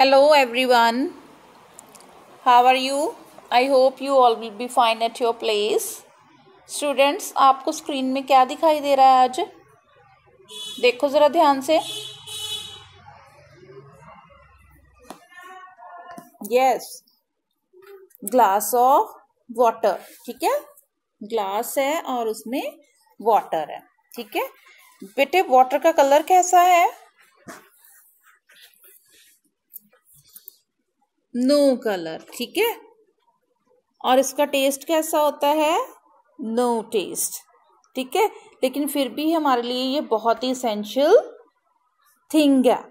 Hello everyone how are you I hope you all will be fine at your place students आपको screen में क्या दिखाई दे रहा है आज देखो ज़रा ध्यान से यस ग्लास ऑफ वाटर ठीक है ग्लास है और उसमें वाटर है ठीक है बेटे वाटर का कलर कैसा है नो कलर ठीक है और इसका टेस्ट कैसा होता है नो टेस्ट ठीक है लेकिन फिर भी हमारे लिए ये बहुत ही इसेंशियल थिंग है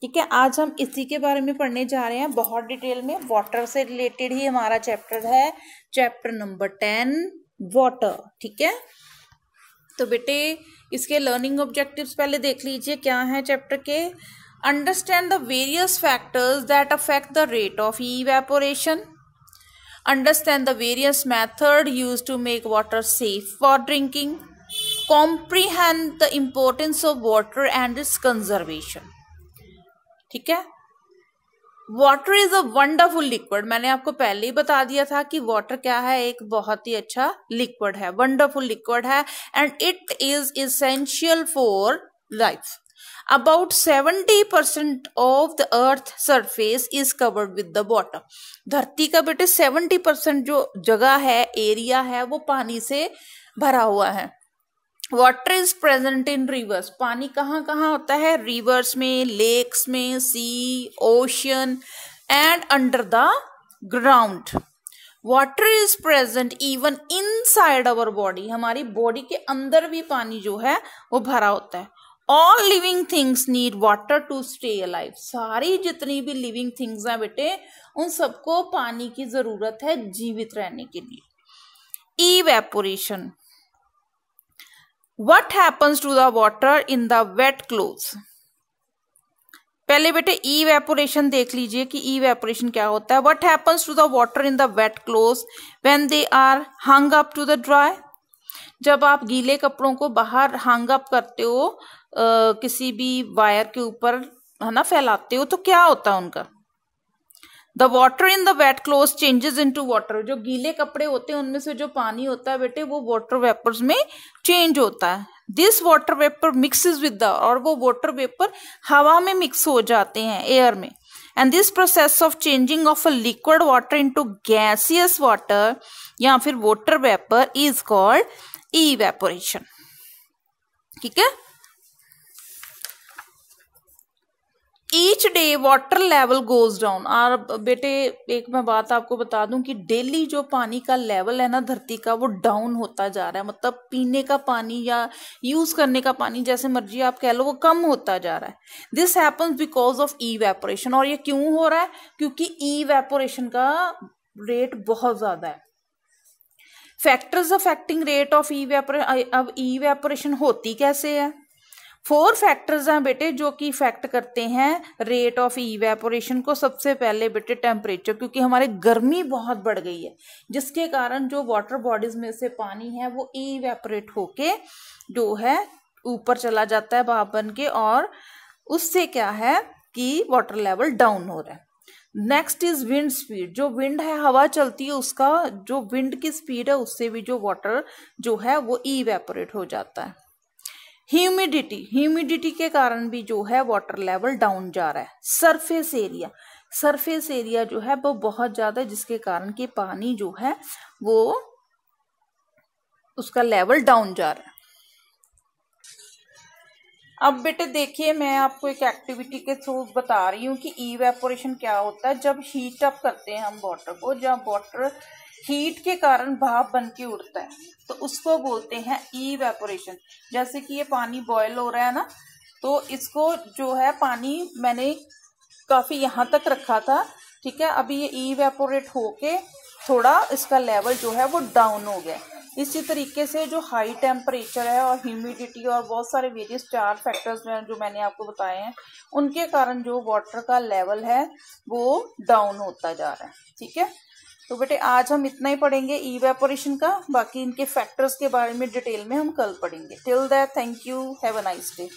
ठीक है आज हम इसी के बारे में पढ़ने जा रहे हैं बहुत डिटेल में वाटर से रिलेटेड ही हमारा चैप्टर है चैप्टर नंबर टेन वाटर ठीक है तो बेटे इसके लर्निंग ऑब्जेक्टिव्स पहले देख लीजिए क्या है चैप्टर के Understand the various factors that affect the rate of evaporation. Understand the various methods used to make water safe for drinking. Comprehend the importance of water and its conservation. ठीक है water is a wonderful liquid मैंने आपको पहले ही बता दिया था कि water क्या है एक बहुत ही अच्छा लिक्विड है वंडरफुल लिक्विड है and it is essential for life about 70% of the earth surface is covered with the water धरती का बेटे 70% जो जगह है एरिया है वो पानी से भरा हुआ है water is present in rivers पानी कहाँ कहाँ होता है रिवर्स में लेक्स में sea ocean and under the ground water is present even inside our body हमारी बॉडी के अंदर भी पानी जो है वो भरा होता है all living things need water to stay alive सारी जितनी भी लिविंग थिंग्स हैं बेटे उन सबको पानी की जरूरत है जीवित रहने के लिए evaporation what happens to the water in the wet clothes पहले बेटे ई वेपोरेशन देख लीजिए कि ई वेपोरेशन क्या होता है what happens to the water in the wet cloth when they are hung up to the dry जब आप गीले कपड़ों को बाहर हंग अप करते हो किसी भी वायर के ऊपर है ना फैलाते हो तो क्या होता है उनका the water in the wet clothes changes into water जो गीले कपड़े होते हैं उनमें से जो पानी होता है बेटे वो वॉटर वेपर्स में चेंज होता है this water vapour mixes with the और वो वॉटर वेपर हवा में मिक्स हो जाते हैं एयर में and this process of changing of a liquid water to gaseous water या फिर water vapour is called evaporation ठीक है each day water level goes down और बेटे एक मैं बात आपको बता दूं कि डेली जो पानी का लेवल है ना धरती का वो डाउन होता जा रहा है मतलब पीने का पानी या यूज करने का पानी जैसे मर्जी आप कह लो वो कम होता जा रहा है this happens because of evaporation और ये क्यों हो रहा है क्योंकि ई वेपोरेशन का रेट बहुत ज्यादा है factors affecting rate of evaporation अब ई वेपोरेशन होती कैसे है फोर फैक्टर्स हैं बेटे जो कि इफेक्ट करते हैं रेट ऑफ इवेपोरेशन को सबसे पहले बेटे टेम्परेचर क्योंकि हमारे गर्मी बहुत बढ़ गई है जिसके कारण जो वाटर बॉडीज में से पानी है वो इवेपोरेट होके जो है ऊपर चला जाता है भाप बन के और उससे क्या है कि वाटर लेवल डाउन हो रहा है नेक्स्ट इज विंड स्पीड जो विंड है हवा चलती है उसका जो विंड की स्पीड है उससे भी जो वाटर जो है वो इवेपोरेट हो जाता है ह्यूमिडिटी ह्यूमिडिटी के कारण भी जो है वाटर लेवल डाउन जा रहा है सरफेस एरिया सरफेस एरिया जो है वो बहुत ज़्यादा जिसके कारण कि पानी जो है वो उसका लेवल डाउन जा रहा है अब बेटे देखिए मैं आपको एक एक्टिविटी के थ्रू बता रही हूँ कि ईवेपोरेशन क्या होता है जब हीट अप करते हैं हम वाटर को जब वाटर हीट के कारण भाप बन के उड़ता है तो उसको बोलते हैं ई वेपोरेशन जैसे कि ये पानी बॉयल हो रहा है ना तो इसको जो है पानी मैंने काफी यहाँ तक रखा था ठीक है अभी ये ई वेपोरेट होके थोड़ा इसका लेवल जो है वो डाउन हो गया इसी तरीके से जो हाई टेम्परेचर है और ह्यूमिडिटी और बहुत सारे वेरियस चार फैक्टर्स हैं जो मैंने आपको बताए हैं उनके कारण जो वाटर का लेवल है वो डाउन होता जा रहा है ठीक है तो बेटे आज हम इतना ही पढ़ेंगे ईवेपोरेशन का बाकी इनके फैक्टर्स के बारे में डिटेल में हम कल पढ़ेंगे till that thank you have a nice day